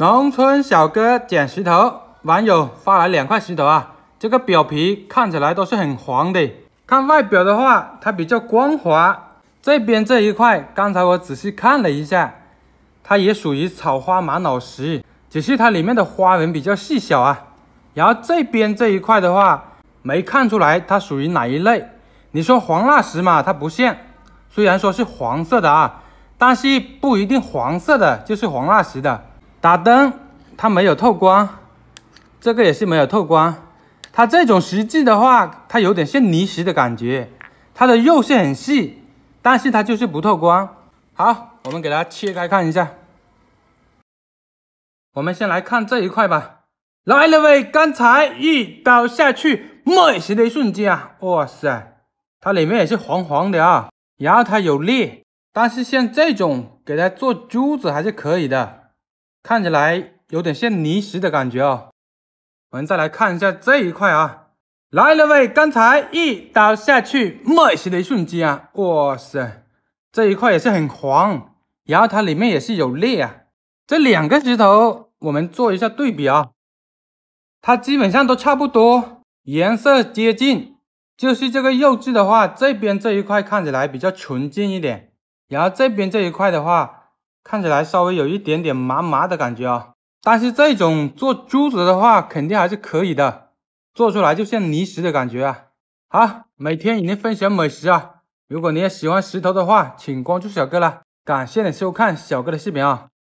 农村小哥捡石头，网友发来两块石头啊，这个表皮看起来都是很黄的。看外表的话，它比较光滑。这边这一块，刚才我仔细看了一下，它也属于草花玛瑙石，只是它里面的花纹比较细小啊。然后这边这一块的话，没看出来它属于哪一类。你说黄蜡石嘛，它不像，虽然说是黄色的啊，但是不一定黄色的就是黄蜡石的。打灯，它没有透光，这个也是没有透光。它这种实际的话，它有点像泥石的感觉。它的肉是很细，但是它就是不透光。好，我们给它切开看一下。我们先来看这一块吧。来了喂，刚才一刀下去，没石的一瞬间啊，哇塞，它里面也是黄黄的啊。然后它有裂，但是像这种给它做珠子还是可以的。看起来有点像泥石的感觉哦，我们再来看一下这一块啊。来了喂，刚才一刀下去，没石的一瞬间啊，哇塞，这一块也是很黄，然后它里面也是有裂啊。这两个石头我们做一下对比啊，它基本上都差不多，颜色接近，就是这个肉质的话，这边这一块看起来比较纯净一点，然后这边这一块的话。看起来稍微有一点点麻麻的感觉啊，但是这种做珠子的话，肯定还是可以的，做出来就像泥石的感觉啊。好，每天与您分享美食啊，如果你也喜欢石头的话，请关注小哥啦，感谢你收看小哥的视频啊。